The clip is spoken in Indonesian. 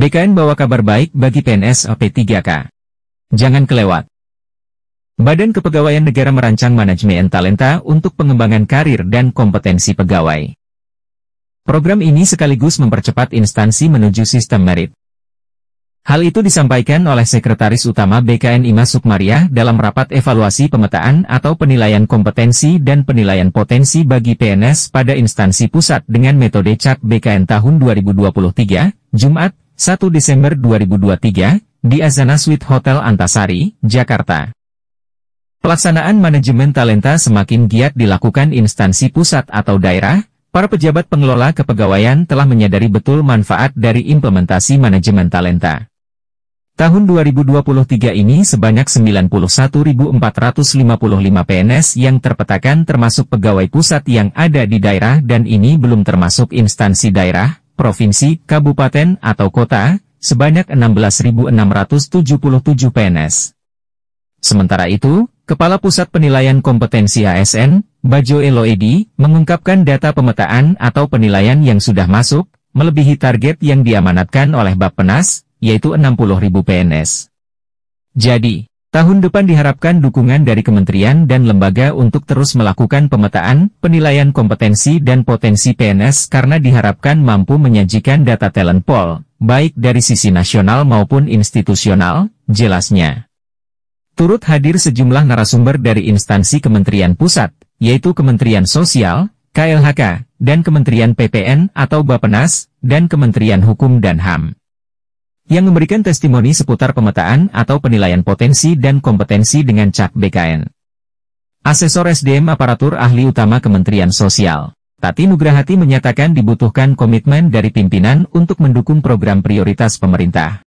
BKN bawa kabar baik bagi PNS OP3K. Jangan kelewat. Badan Kepegawaian Negara merancang manajemen talenta untuk pengembangan karir dan kompetensi pegawai. Program ini sekaligus mempercepat instansi menuju sistem merit. Hal itu disampaikan oleh Sekretaris Utama BKN Ima Sukmaria dalam rapat evaluasi pemetaan atau penilaian kompetensi dan penilaian potensi bagi PNS pada instansi pusat dengan metode cat BKN tahun 2023, Jumat 1 Desember 2023, di Azana Suite Hotel Antasari, Jakarta. Pelaksanaan manajemen talenta semakin giat dilakukan instansi pusat atau daerah, para pejabat pengelola kepegawaian telah menyadari betul manfaat dari implementasi manajemen talenta. Tahun 2023 ini sebanyak 91.455 PNS yang terpetakan termasuk pegawai pusat yang ada di daerah dan ini belum termasuk instansi daerah, provinsi, kabupaten atau kota, sebanyak 16.677 PNS. Sementara itu, Kepala Pusat Penilaian Kompetensi ASN, Bajo Eloedi, mengungkapkan data pemetaan atau penilaian yang sudah masuk, melebihi target yang diamanatkan oleh Bappenas, yaitu 60.000 PNS. Jadi, Tahun depan diharapkan dukungan dari kementerian dan lembaga untuk terus melakukan pemetaan, penilaian kompetensi dan potensi PNS karena diharapkan mampu menyajikan data talent pool, baik dari sisi nasional maupun institusional, jelasnya. Turut hadir sejumlah narasumber dari instansi Kementerian Pusat, yaitu Kementerian Sosial, KLHK, dan Kementerian PPN atau Bapenas, dan Kementerian Hukum dan HAM yang memberikan testimoni seputar pemetaan atau penilaian potensi dan kompetensi dengan CAK BKN. Asesor SDM Aparatur Ahli Utama Kementerian Sosial, Tati Nugrahati menyatakan dibutuhkan komitmen dari pimpinan untuk mendukung program prioritas pemerintah.